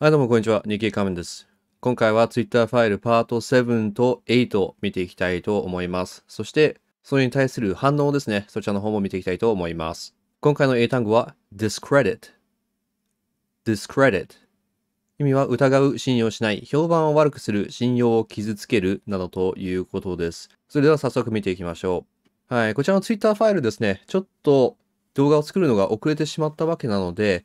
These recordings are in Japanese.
はい、どうもこんにちは。日経仮面です。今回は Twitter ファイルパート7と8を見ていきたいと思います。そして、それに対する反応ですね。そちらの方も見ていきたいと思います。今回の英単語は discredit。discredit。意味は疑う、信用しない、評判を悪くする、信用を傷つけるなどということです。それでは早速見ていきましょう。はい、こちらの Twitter ファイルですね。ちょっと動画を作るのが遅れてしまったわけなので、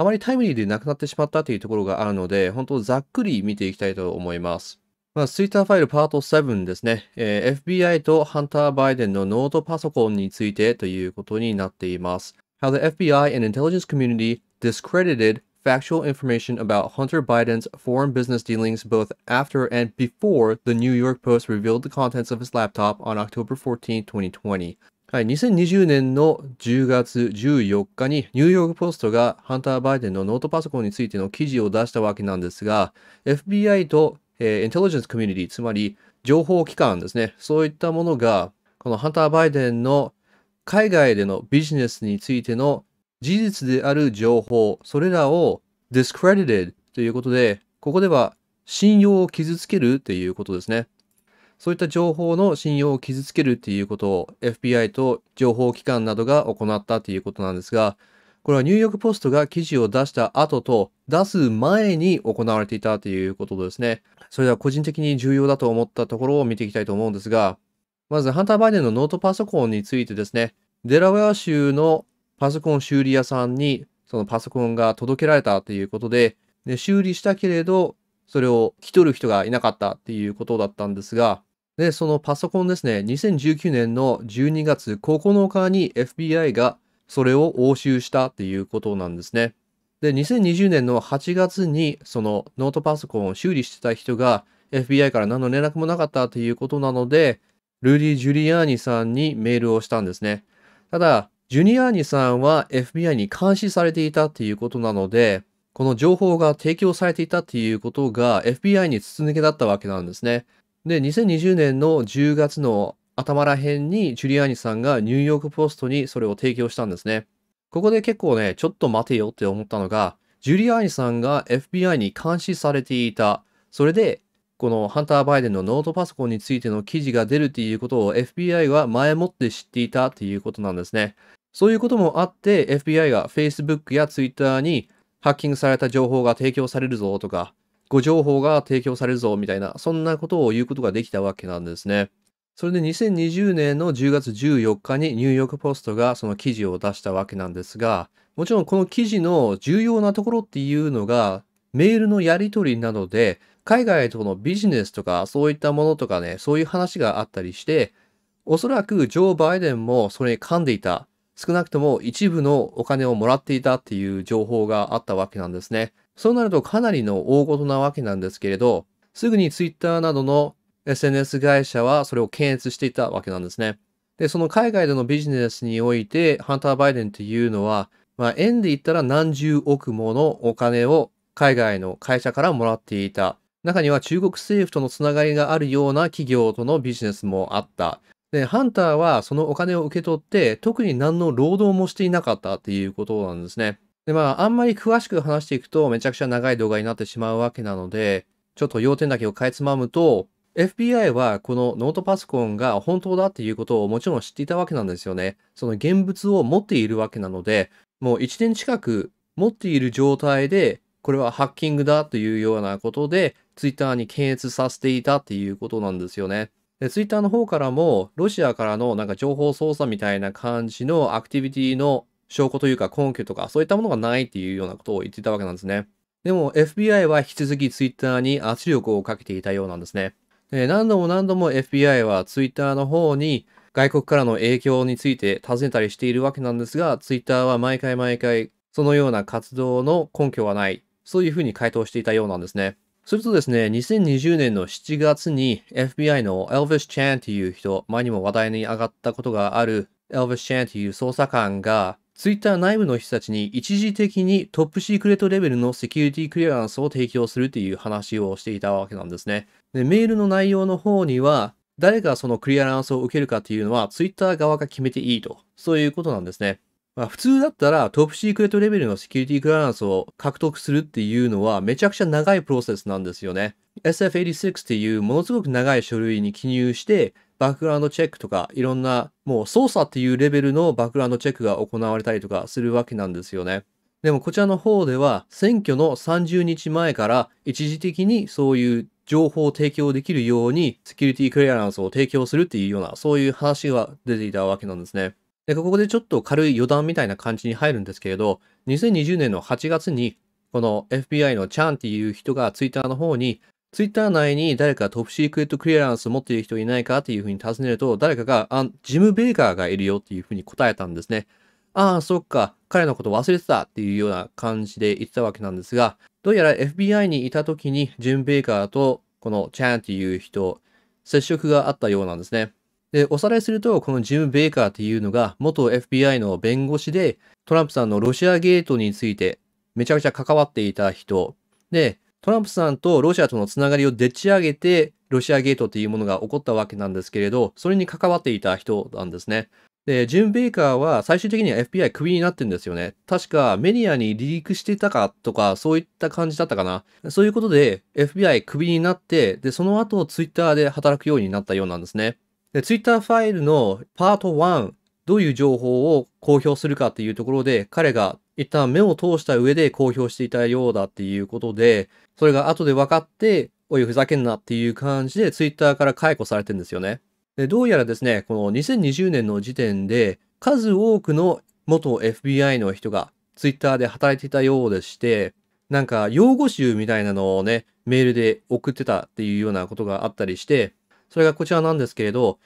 あまりタイムリーでなくなってしまったというところがあるので、本当ざっくり見ていきたいと思います。まあ、ツイッターファイルパート7ですね、えー、FBI とハンター・バイデンのノートパソコンについてということになっています。How the FBI and intelligence community discredited factual information about Hunter Biden's foreign business dealings both after and before the New York Post revealed the contents of his laptop on October 14, 2020. はい、2020年の10月14日にニューヨークポストがハンター・バイデンのノートパソコンについての記事を出したわけなんですが、FBI と、えー、インテリジェンス・コミュニティ、つまり情報機関ですね、そういったものが、このハンター・バイデンの海外でのビジネスについての事実である情報、それらを discredited ということで、ここでは信用を傷つけるということですね。そういった情報の信用を傷つけるっていうことを FBI と情報機関などが行ったということなんですが、これはニューヨークポストが記事を出した後と出す前に行われていたということですね。それでは個人的に重要だと思ったところを見ていきたいと思うんですが、まずハンター・バイデンのノートパソコンについてですね、デラウェア州のパソコン修理屋さんにそのパソコンが届けられたということで、で修理したけれど、それを着取る人がいなかったっていうことだったんですが、で、そのパソコンですね、2019年の12月9日に FBI がそれを押収したっていうことなんですね。で、2020年の8月にそのノートパソコンを修理してた人が FBI から何の連絡もなかったということなので、ルーディ・ジュリアーニさんにメールをしたんですね。ただ、ジュニアーニさんは FBI に監視されていたっていうことなので、この情報が提供されていたっていうことが FBI に筒抜けだったわけなんですね。で、2020年の10月の頭ら辺にジュリアーニさんがニューヨークポストにそれを提供したんですね。ここで結構ね、ちょっと待てよって思ったのが、ジュリアーニさんが FBI に監視されていた。それで、このハンター・バイデンのノートパソコンについての記事が出るっていうことを FBI は前もって知っていたっていうことなんですね。そういうこともあって FBI が Facebook や Twitter にハッキングされた情報が提供されるぞとか、ご情報が提供されるぞみたいな、そんなことを言うことができたわけなんですね。それで2020年の10月14日にニューヨークポストがその記事を出したわけなんですが、もちろんこの記事の重要なところっていうのが、メールのやり取りなどで、海外とのビジネスとかそういったものとかね、そういう話があったりして、おそらくジョー・バイデンもそれに噛んでいた、少なくとも一部のお金をもらっていたっていう情報があったわけなんですね。そうなるとかなりの大事なわけなんですけれど、すぐに Twitter などの SNS 会社はそれを検閲していたわけなんですね。で、その海外でのビジネスにおいて、ハンター・バイデンっていうのは、まあ、円で言ったら何十億ものお金を海外の会社からもらっていた。中には中国政府とのつながりがあるような企業とのビジネスもあった。で、ハンターはそのお金を受け取って、特に何の労働もしていなかったっていうことなんですね。で、まあ、あんまり詳しく話していくとめちゃくちゃ長い動画になってしまうわけなので、ちょっと要点だけをかいつまむと、FBI はこのノートパソコンが本当だっていうことをもちろん知っていたわけなんですよね。その現物を持っているわけなので、もう1年近く持っている状態で、これはハッキングだというようなことで、Twitter に検閲させていたっていうことなんですよね。で、ツイッターの方からも、ロシアからのなんか情報操作みたいな感じのアクティビティの証拠というか根拠とかそういったものがないっていうようなことを言っていたわけなんですね。でも FBI は引き続き Twitter に圧力をかけていたようなんですね。で何度も何度も FBI は Twitter の方に外国からの影響について尋ねたりしているわけなんですが、Twitter は毎回毎回そのような活動の根拠はない、そういうふうに回答していたようなんですね。するとですね、2020年の7月に FBI の Elvis Chan という人、前にも話題に上がったことがある Elvis Chan という捜査官がツイッター内部の人たちに一時的にトップシークレットレベルのセキュリティクリアランスを提供するっていう話をしていたわけなんですね。で、メールの内容の方には、誰がそのクリアランスを受けるかっていうのは、ツイッター側が決めていいと。そういうことなんですね。まあ、普通だったらトップシークレットレベルのセキュリティクリアランスを獲得するっていうのはめちゃくちゃ長いプロセスなんですよね。SF86 っていうものすごく長い書類に記入してバックグラウンドチェックとか、いろんな、もう操作っていうレベルのバックグラウンドチェックが行われたりとかするわけなんですよね。でもこちらの方では、選挙の30日前から一時的にそういう情報を提供できるように、セキュリティクリアランスを提供するっていうような、そういう話が出ていたわけなんですね。で、ここでちょっと軽い余談みたいな感じに入るんですけれど、2020年の8月にこの FBI のチャンっていう人がツイッターの方にツイッター内に誰かトップシークレットクリアランスを持っている人いないかっていうふうに尋ねると、誰かが、あ、ジム・ベイカーがいるよっていうふうに答えたんですね。ああ、そっか、彼のこと忘れてたっていうような感じで言ってたわけなんですが、どうやら FBI にいた時にジム・ベイカーとこのチャンっていう人、接触があったようなんですね。で、おさらいすると、このジム・ベイカーっていうのが、元 FBI の弁護士で、トランプさんのロシアゲートについて、めちゃくちゃ関わっていた人。で、トランプさんとロシアとのつながりをでっち上げて、ロシアゲートというものが起こったわけなんですけれど、それに関わっていた人なんですね。で、ジュン・ベイカーは最終的には FBI クビになってんですよね。確かメディアにリークしてたかとか、そういった感じだったかな。そういうことで FBI クビになって、で、その後ツイッターで働くようになったようなんですね。で、ツイッターファイルのパート1、どういう情報を公表するかっていうところで、彼が一旦目を通した上で公表していたようだっていうことで、それが後で分かって、おい、ふざけんなっていう感じで、ツイッターから解雇されてるんですよね。で、どうやらですね、この2020年の時点で、数多くの元 FBI の人がツイッターで働いていたようでして、なんか、用語集みたいなのをね、メールで送ってたっていうようなことがあったりして、それがこちらなんですけれど、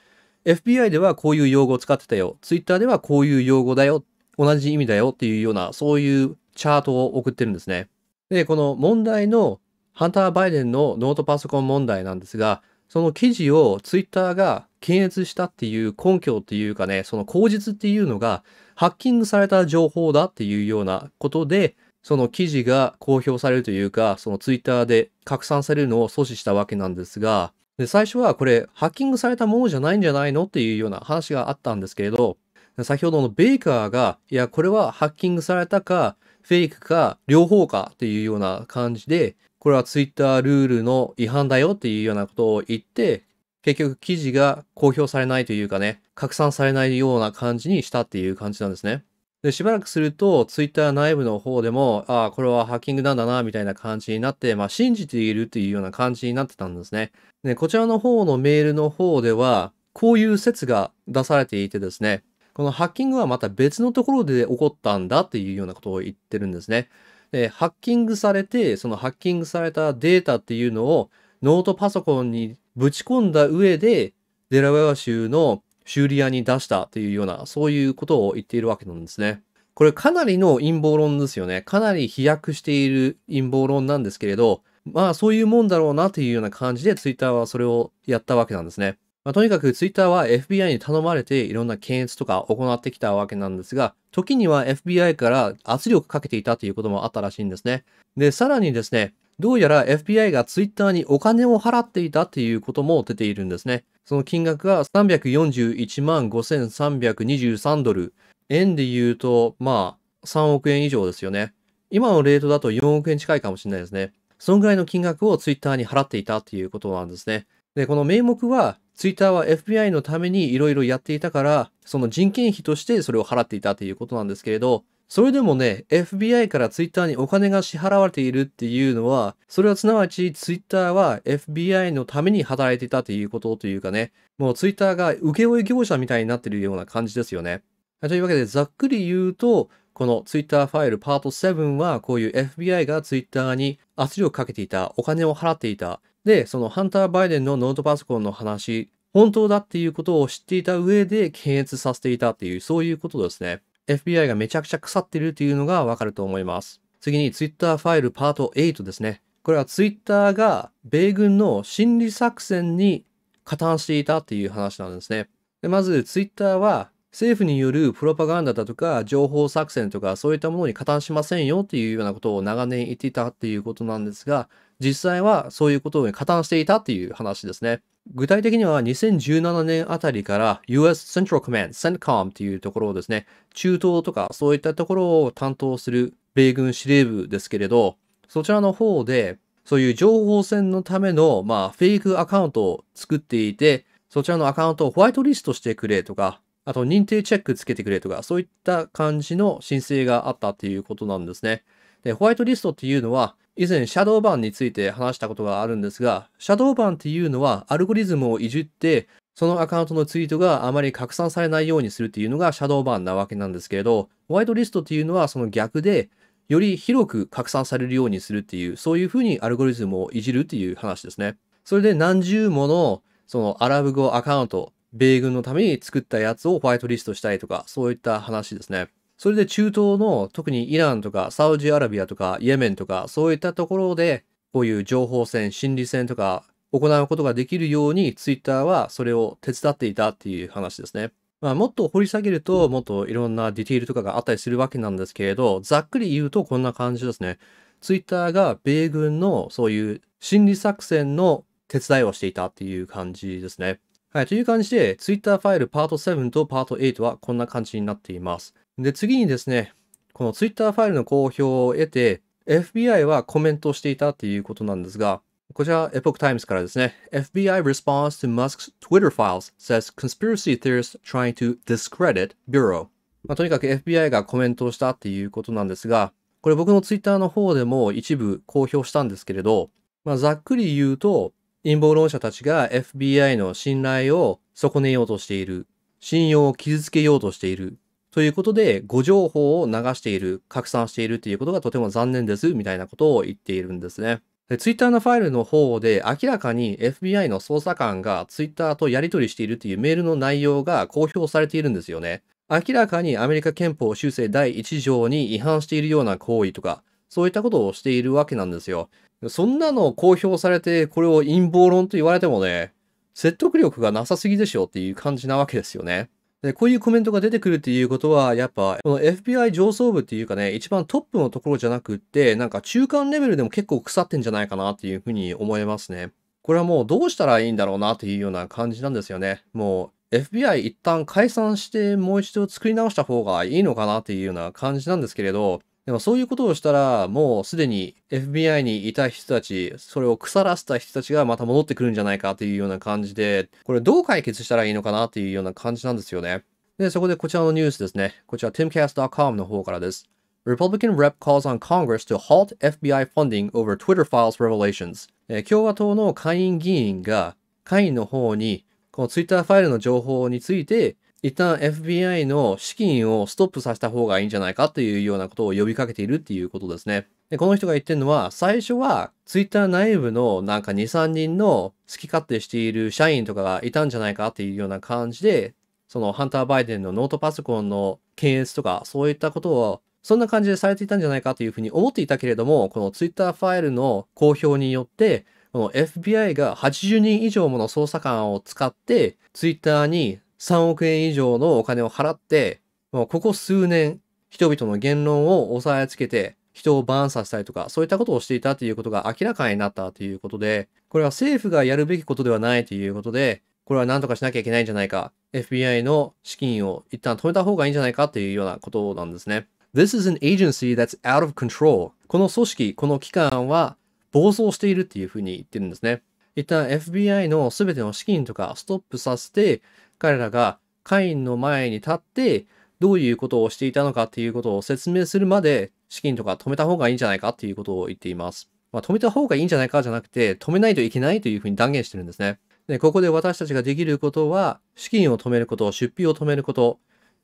FBI ではこういう用語を使ってたよ、ツイッターではこういう用語だよ、同じ意味だよっていうような、そういうチャートを送ってるんですね。で、この問題のハンター・バイデンのノートパソコン問題なんですが、その記事をツイッターが検閲したっていう根拠っていうかね、その口実っていうのが、ハッキングされた情報だっていうようなことで、その記事が公表されるというか、そのツイッターで拡散されるのを阻止したわけなんですが、で最初はこれ、ハッキングされたものじゃないんじゃないのっていうような話があったんですけれど、先ほどのベイカーが、いや、これはハッキングされたか、フェイクか、両方かっていうような感じで、これはツイッタールールの違反だよっていうようなことを言って、結局記事が公表されないというかね、拡散されないような感じにしたっていう感じなんですね。で、しばらくすると、ツイッター内部の方でも、ああ、これはハッキングなんだな、みたいな感じになって、まあ、信じているっていうような感じになってたんですね。で、こちらの方のメールの方では、こういう説が出されていてですね、このハッキングはまた別のところで起こったんだっていうようなことを言ってるんですね。えー、ハッキングされて、そのハッキングされたデータっていうのをノートパソコンにぶち込んだ上で、デラウェア州の修理屋に出したっていうような、そういうことを言っているわけなんですね。これかなりの陰謀論ですよね。かなり飛躍している陰謀論なんですけれど、まあそういうもんだろうなというような感じで Twitter はそれをやったわけなんですね。まあ、とにかくツイッターは FBI に頼まれていろんな検閲とか行ってきたわけなんですが、時には FBI から圧力かけていたということもあったらしいんですね。で、さらにですね、どうやら FBI がツイッターにお金を払っていたということも出ているんですね。その金額が341万5323ドル。円で言うと、まあ、3億円以上ですよね。今のレートだと4億円近いかもしれないですね。そのぐらいの金額をツイッターに払っていたということなんですね。で、この名目はツイッターは FBI のためにいろいろやっていたから、その人件費としてそれを払っていたということなんですけれど、それでもね、FBI からツイッターにお金が支払われているっていうのは、それはすなわちツイッターは FBI のために働いていたということというかね、もうツイッターが請負業者みたいになってるような感じですよね。というわけで、ざっくり言うと、このツイッターファイルパート7はこういう FBI がツイッターに圧力かけていた、お金を払っていた、で、そのハンター・バイデンのノートパソコンの話、本当だっていうことを知っていた上で検閲させていたっていう、そういうことですね。FBI がめちゃくちゃ腐ってるっていうのがわかると思います。次に Twitter ファイルパート8ですね。これは Twitter が米軍の心理作戦に加担していたっていう話なんですね。でまず Twitter は政府によるプロパガンダだとか情報作戦とかそういったものに加担しませんよっていうようなことを長年言っていたっていうことなんですが、実際はそういうことに加担していたっていう話ですね。具体的には2017年あたりから US Central Command、CENTCOM というところをですね、中東とかそういったところを担当する米軍司令部ですけれど、そちらの方でそういう情報戦のための、まあ、フェイクアカウントを作っていて、そちらのアカウントをホワイトリストしてくれとか、あと認定チェックつけてくれとか、そういった感じの申請があったっていうことなんですね。で、ホワイトリストっていうのは、以前、シャドーバンについて話したことがあるんですが、シャドーバンっていうのは、アルゴリズムをいじって、そのアカウントのツイートがあまり拡散されないようにするっていうのがシャドーバンなわけなんですけれど、ホワイトリストっていうのはその逆で、より広く拡散されるようにするっていう、そういうふうにアルゴリズムをいじるっていう話ですね。それで何十もの、そのアラブ語アカウント、米軍のために作ったやつをホワイトリストしたいとか、そういった話ですね。それで中東の特にイランとかサウジアラビアとかイエメンとかそういったところでこういう情報戦、心理戦とか行うことができるようにツイッターはそれを手伝っていたっていう話ですね。まあ、もっと掘り下げるともっといろんなディティールとかがあったりするわけなんですけれど、ざっくり言うとこんな感じですね。ツイッターが米軍のそういう心理作戦の手伝いをしていたっていう感じですね。はい、という感じで、ツイッターファイルパート7とパート8はこんな感じになっています。で、次にですね、このツイッターファイルの公表を得て、FBI はコメントをしていたっていうことなんですが、こちら、エポックタイムズからですね。FBI response to Musk's Twitter files says conspiracy theorists trying to discredit Bureau. まあ、とにかく FBI がコメントをしたっていうことなんですが、これ僕のツイッターの方でも一部公表したんですけれど、まあ、ざっくり言うと、陰謀論者たちが FBI の信頼を損ねようとしている、信用を傷つけようとしているということで、誤情報を流している、拡散しているということがとても残念です、みたいなことを言っているんですね。Twitter のファイルの方で明らかに FBI の捜査官が Twitter とやり取りしているというメールの内容が公表されているんですよね。明らかにアメリカ憲法修正第1条に違反しているような行為とか、そういったことをしているわけなんですよ。そんなの公表されて、これを陰謀論と言われてもね、説得力がなさすぎでしょっていう感じなわけですよね。で、こういうコメントが出てくるっていうことは、やっぱ、この FBI 上層部っていうかね、一番トップのところじゃなくって、なんか中間レベルでも結構腐ってんじゃないかなっていうふうに思いますね。これはもうどうしたらいいんだろうなっていうような感じなんですよね。もう FBI 一旦解散してもう一度作り直した方がいいのかなっていうような感じなんですけれど、でもそういうことをしたら、もうすでに FBI にいた人たち、それを腐らせた人たちがまた戻ってくるんじゃないかというような感じで、これどう解決したらいいのかなというような感じなんですよね。で、そこでこちらのニュースですね。こちら timcast.com の方からです。Republican rep calls on Congress to halt FBI funding over Twitter files revelations、え共和党の下院議員が、下院の方に、この Twitter ファイルの情報について、一旦 FBI の資金をストップさせた方がいいんじゃないかというようなことを呼びかけているっていうことですね。でこの人が言ってるのは、最初は Twitter 内部のなんか2、3人の好き勝手している社員とかがいたんじゃないかっていうような感じで、そのハンター・バイデンのノートパソコンの検閲とかそういったことをそんな感じでされていたんじゃないかというふうに思っていたけれども、この Twitter ファイルの公表によって、この FBI が80人以上もの捜査官を使って、Twitter に3億円以上のお金を払って、ここ数年、人々の言論を押さえつけて、人をバーンさせたりとか、そういったことをしていたということが明らかになったということで、これは政府がやるべきことではないということで、これは何とかしなきゃいけないんじゃないか。FBI の資金を一旦止めた方がいいんじゃないかっていうようなことなんですね。This is an agency that's out of control. この組織、この機関は暴走しているっていうふうに言ってるんですね。一旦 FBI の全ての資金とかストップさせて、彼らがカインの前に立ってどういうことをしていたのかっていうことを説明するまで資金とか止めた方がいいんじゃないかっていうことを言っています。まあ、止めた方がいいんじゃないかじゃなくて止めないといけないというふうに断言してるんですね。でここで私たちができることは資金を止めること、出費を止めること、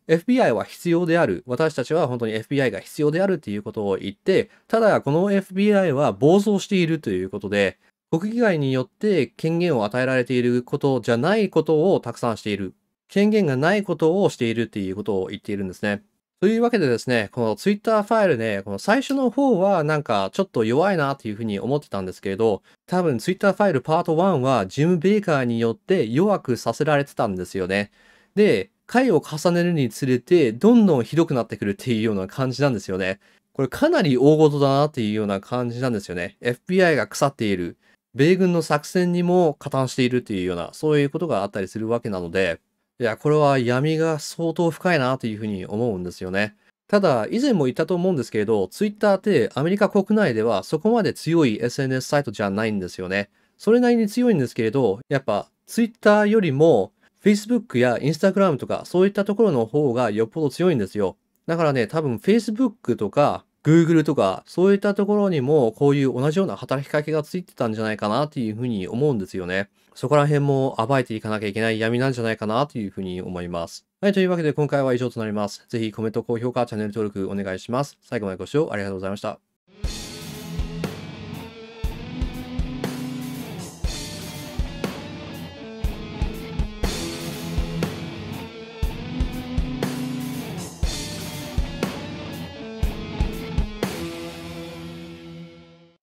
FBI は必要である。私たちは本当に FBI が必要であるっていうことを言って、ただこの FBI は暴走しているということで、国議会によって権限を与えられていることじゃないことをたくさんしている。権限がないことをしているっていうことを言っているんですね。というわけでですね、このツイッターファイルね、この最初の方はなんかちょっと弱いなっていうふうに思ってたんですけれど、多分ツイッターファイルパート1はジム・ベイカーによって弱くさせられてたんですよね。で、回を重ねるにつれてどんどんひどくなってくるっていうような感じなんですよね。これかなり大事だなっていうような感じなんですよね。FBI が腐っている。米軍の作戦にも加担しているというような、そういうことがあったりするわけなので、いや、これは闇が相当深いなというふうに思うんですよね。ただ、以前も言ったと思うんですけれど、ツイッターってアメリカ国内ではそこまで強い SNS サイトじゃないんですよね。それなりに強いんですけれど、やっぱツイッターよりも Facebook や Instagram とかそういったところの方がよっぽど強いんですよ。だからね、多分 Facebook とか Google とか、そういったところにも、こういう同じような働きかけがついてたんじゃないかなっていうふうに思うんですよね。そこら辺も暴いていかなきゃいけない闇なんじゃないかなというふうに思います。はい、というわけで今回は以上となります。ぜひコメント、高評価、チャンネル登録お願いします。最後までご視聴ありがとうございました。